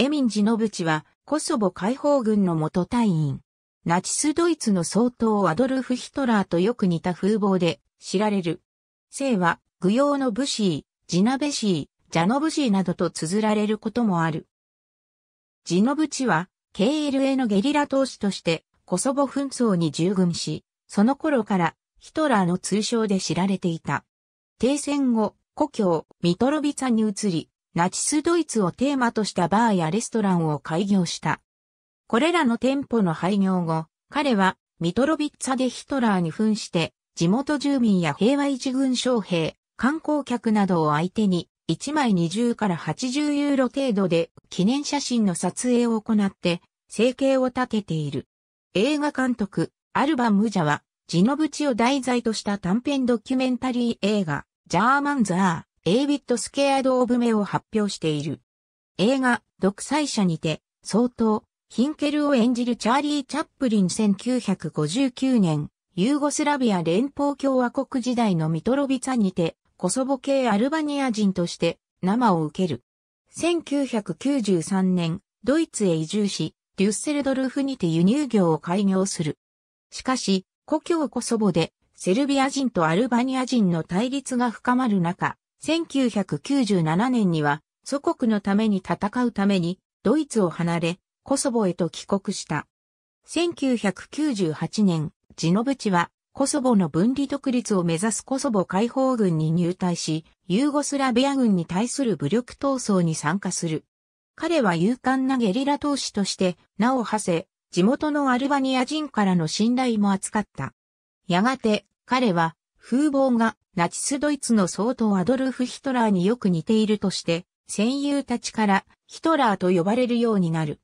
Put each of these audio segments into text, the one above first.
エミン・ジノブチは、コソボ解放軍の元隊員。ナチスドイツの総統アドルフ・ヒトラーとよく似た風貌で知られる。姓は、具用のシー、ジナベシー、ジャノブシーなどと綴られることもある。ジノブチは、KLA のゲリラ投資として、コソボ紛争に従軍し、その頃からヒトラーの通称で知られていた。停戦後、故郷、ミトロビツァに移り、ナチスドイツをテーマとしたバーやレストランを開業した。これらの店舗の廃業後、彼はミトロビッツァでヒトラーに扮して、地元住民や平和維持軍将兵、観光客などを相手に、1枚20から80ユーロ程度で記念写真の撮影を行って、生計を立てている。映画監督、アルバ・ムジャは、ノのチを題材とした短編ドキュメンタリー映画、ジャーマンザー、エイビット・スケアード・オブ・メを発表している。映画、独裁者にて、相当、ヒンケルを演じるチャーリー・チャップリン1959年、ユーゴスラビア連邦共和国時代のミトロビツァにて、コソボ系アルバニア人として、生を受ける。1993年、ドイツへ移住し、デュッセルドルフにて輸入業を開業する。しかし、故郷コソボで、セルビア人とアルバニア人の対立が深まる中、1997年には祖国のために戦うためにドイツを離れコソボへと帰国した。1998年、ジノブチはコソボの分離独立を目指すコソボ解放軍に入隊し、ユーゴスラビア軍に対する武力闘争に参加する。彼は勇敢なゲリラ投資として名を馳せ、地元のアルバニア人からの信頼も扱った。やがて、彼は風貌がナチスドイツの総統アドルフ・ヒトラーによく似ているとして、戦友たちからヒトラーと呼ばれるようになる。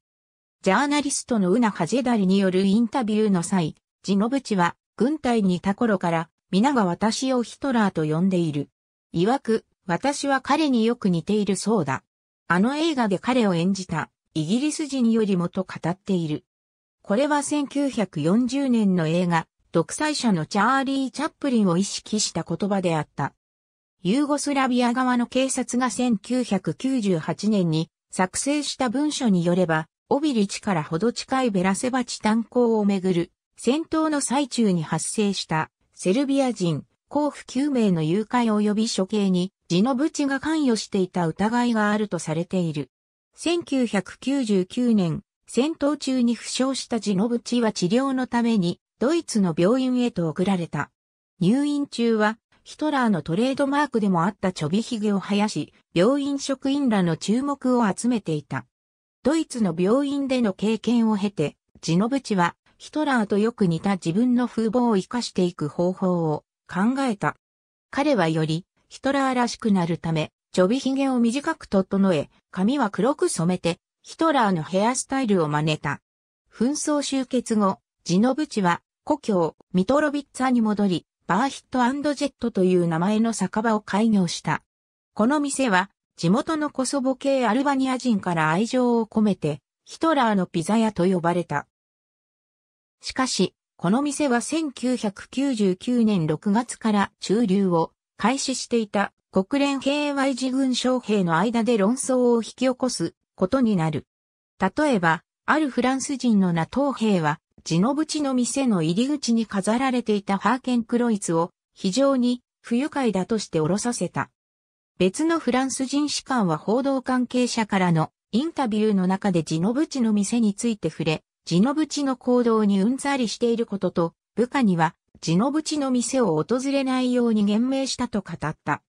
ジャーナリストのウナ・ハジェダリによるインタビューの際、ジノブチは軍隊にいた頃から皆が私をヒトラーと呼んでいる。曰く、私は彼によく似ているそうだ。あの映画で彼を演じたイギリス人よりもと語っている。これは1940年の映画、独裁者のチャーリー・チャップリンを意識した言葉であった。ユーゴスラビア側の警察が1998年に作成した文書によれば、オビリチからほど近いベラセバチ炭鉱をめぐる戦闘の最中に発生したセルビア人、甲府9名の誘拐及び処刑にジノブチが関与していた疑いがあるとされている。1999年、戦闘中に負傷したジノブチは治療のためにドイツの病院へと送られた。入院中は、ヒトラーのトレードマークでもあったちょびひげを生やし、病院職員らの注目を集めていた。ドイツの病院での経験を経て、ジノブチはヒトラーとよく似た自分の風貌を活かしていく方法を考えた。彼はよりヒトラーらしくなるため、ちょびひげを短く整え、髪は黒く染めて、ヒトラーのヘアスタイルを真似た。紛争終結後、ジノブチは、故郷、ミトロビッツァに戻り、バーヒットジェットという名前の酒場を開業した。この店は、地元のコソボ系アルバニア人から愛情を込めて、ヒトラーのピザ屋と呼ばれた。しかし、この店は1999年6月から駐留を開始していた国連平和維持軍将兵の間で論争を引き起こすことになる。例えば、あるフランス人のナトー兵は地の淵の店の入り口に飾られていたハーケン・クロイツを非常に不愉快だとして降ろさせた。別のフランス人士官は報道関係者からのインタビューの中で地の淵の店について触れ、地の淵の行動にうんざりしていることと、部下には地の淵の店を訪れないように言明したと語った。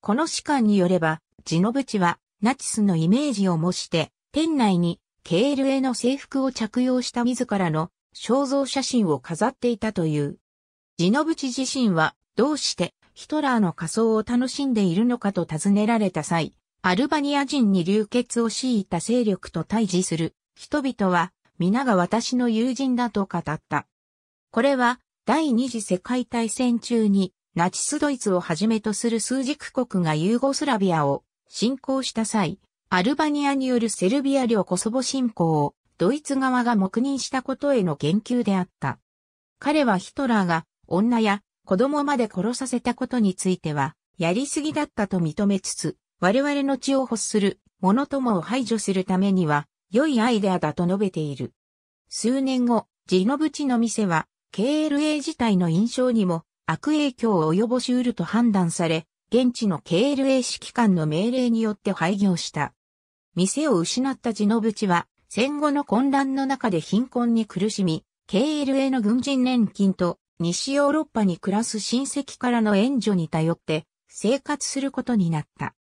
この士官によれば、地の淵はナチスのイメージを模して、店内に KLA の制服を着用した自らの肖像写真を飾っていたという。ジノブチ自身はどうしてヒトラーの仮装を楽しんでいるのかと尋ねられた際、アルバニア人に流血を強いた勢力と対峙する人々は皆が私の友人だと語った。これは第二次世界大戦中にナチスドイツをはじめとする数軸国がユーゴスラビアを侵攻した際、アルバニアによるセルビア領コソボ侵攻をドイツ側が黙認したことへの言及であった。彼はヒトラーが女や子供まで殺させたことについては、やりすぎだったと認めつつ、我々の血を欲する者ともを排除するためには、良いアイデアだと述べている。数年後、ジノブチの店は、KLA 自体の印象にも悪影響を及ぼしうると判断され、現地の KLA 指揮官の命令によって廃業した。店を失ったジノブチは、戦後の混乱の中で貧困に苦しみ、KLA の軍人年金と西ヨーロッパに暮らす親戚からの援助に頼って生活することになった。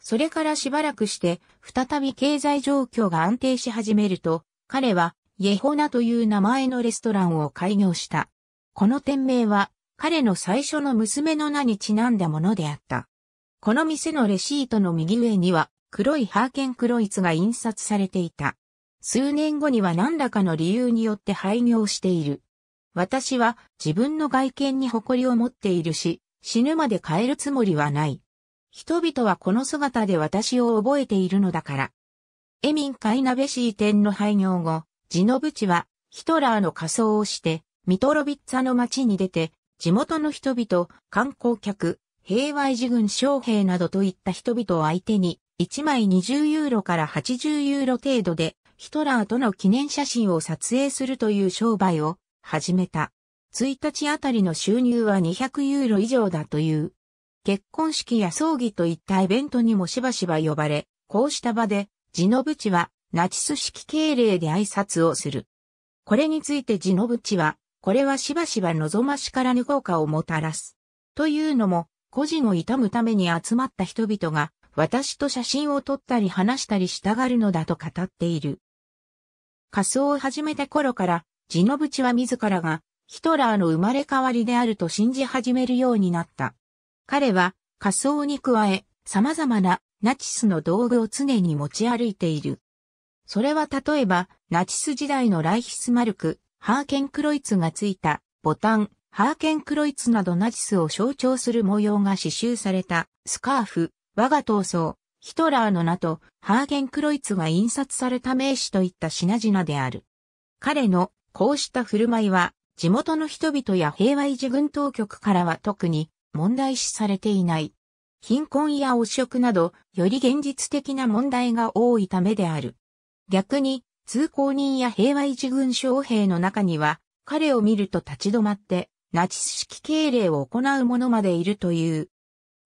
それからしばらくして再び経済状況が安定し始めると、彼はイェホナという名前のレストランを開業した。この店名は彼の最初の娘の名にちなんだものであった。この店のレシートの右上には黒いハーケンクロイツが印刷されていた。数年後には何らかの理由によって廃業している。私は自分の外見に誇りを持っているし、死ぬまで変えるつもりはない。人々はこの姿で私を覚えているのだから。エミン・カイナベシー店の廃業後、ジノブチはヒトラーの仮装をして、ミトロビッツァの町に出て、地元の人々、観光客、平和維持軍将兵などといった人々を相手に、1枚20ユーロから80ユーロ程度でヒトラーとの記念写真を撮影するという商売を始めた。1日あたりの収入は200ユーロ以上だという。結婚式や葬儀といったイベントにもしばしば呼ばれ、こうした場で、ジノブチはナチス式敬礼で挨拶をする。これについてジノブチは、これはしばしば望ましからぬ効果をもたらす。というのも、個人を悼むために集まった人々が、私と写真を撮ったり話したりしたがるのだと語っている。仮装を始めた頃から、ジノブチは自らがヒトラーの生まれ変わりであると信じ始めるようになった。彼は仮装に加え様々なナチスの道具を常に持ち歩いている。それは例えばナチス時代のライヒスマルク、ハーケンクロイツがついたボタン、ハーケンクロイツなどナチスを象徴する模様が刺繍されたスカーフ、我が闘争、ヒトラーの名とハーゲン・クロイツが印刷された名詞といった品々である。彼のこうした振る舞いは地元の人々や平和維持軍当局からは特に問題視されていない。貧困や汚職などより現実的な問題が多いためである。逆に通行人や平和維持軍将兵の中には彼を見ると立ち止まってナチス式敬礼を行う者までいるという。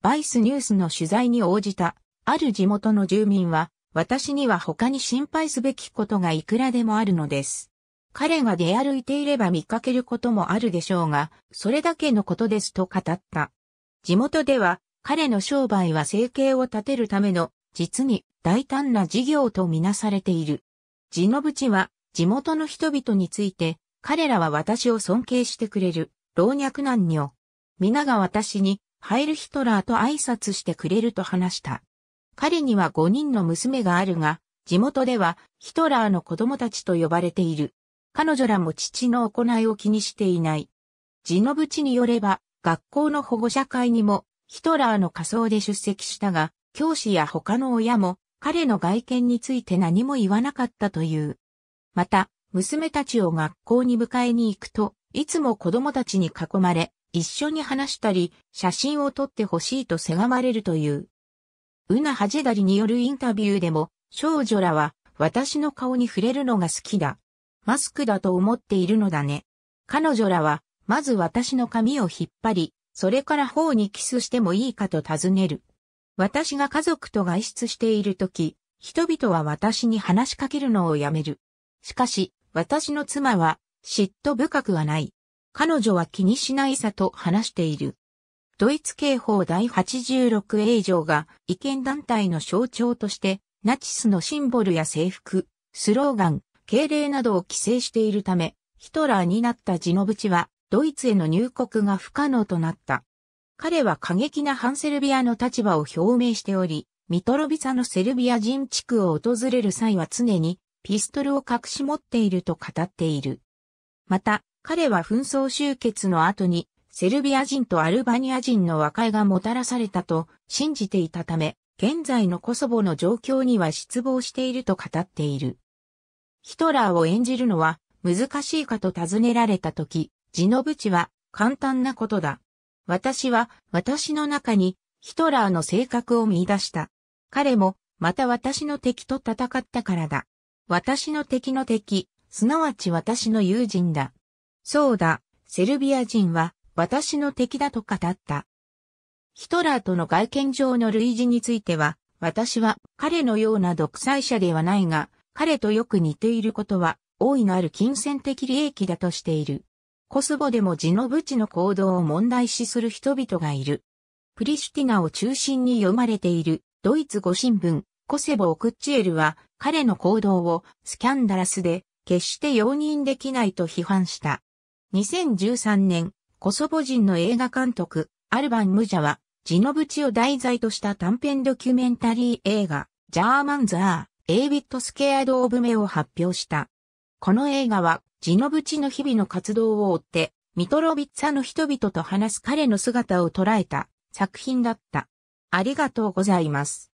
バイスニュースの取材に応じたある地元の住民は、私には他に心配すべきことがいくらでもあるのです。彼が出歩いていれば見かけることもあるでしょうが、それだけのことですと語った。地元では、彼の商売は生計を立てるための、実に大胆な事業とみなされている。地の淵は、地元の人々について、彼らは私を尊敬してくれる、老若男女。皆が私に、ハイルヒトラーと挨拶してくれると話した。彼には5人の娘があるが、地元ではヒトラーの子供たちと呼ばれている。彼女らも父の行いを気にしていない。ジノブチによれば、学校の保護者会にもヒトラーの仮装で出席したが、教師や他の親も彼の外見について何も言わなかったという。また、娘たちを学校に迎えに行くと、いつも子供たちに囲まれ、一緒に話したり、写真を撮ってほしいとせがまれるという。うなはじだりによるインタビューでも、少女らは、私の顔に触れるのが好きだ。マスクだと思っているのだね。彼女らは、まず私の髪を引っ張り、それから頬にキスしてもいいかと尋ねる。私が家族と外出しているとき、人々は私に話しかけるのをやめる。しかし、私の妻は、嫉妬深くはない。彼女は気にしないさと話している。ドイツ刑法第 86A 条が意見団体の象徴として、ナチスのシンボルや制服、スローガン、敬礼などを規制しているため、ヒトラーになったジノブチは、ドイツへの入国が不可能となった。彼は過激な反セルビアの立場を表明しており、ミトロビサのセルビア人地区を訪れる際は常にピストルを隠し持っていると語っている。また、彼は紛争終結の後にセルビア人とアルバニア人の和解がもたらされたと信じていたため、現在のコソボの状況には失望していると語っている。ヒトラーを演じるのは難しいかと尋ねられた時、き、ジノブチは簡単なことだ。私は私の中にヒトラーの性格を見出した。彼もまた私の敵と戦ったからだ。私の敵の敵、すなわち私の友人だ。そうだ、セルビア人は私の敵だと語った。ヒトラーとの外見上の類似については、私は彼のような独裁者ではないが、彼とよく似ていることは、大いなる金銭的利益だとしている。コスボでもジノブチの行動を問題視する人々がいる。プリシュティナを中心に読まれているドイツ語新聞コセボ・オクッチエルは彼の行動をスキャンダラスで決して容認できないと批判した。2013年コソボ人の映画監督、アルバン・ムジャは、ジノブチを題材とした短編ドキュメンタリー映画、ジャーマン・ザー、エイビット・スケアド・オブ・メを発表した。この映画は、ジノブチの日々の活動を追って、ミトロビッツァの人々と話す彼の姿を捉えた作品だった。ありがとうございます。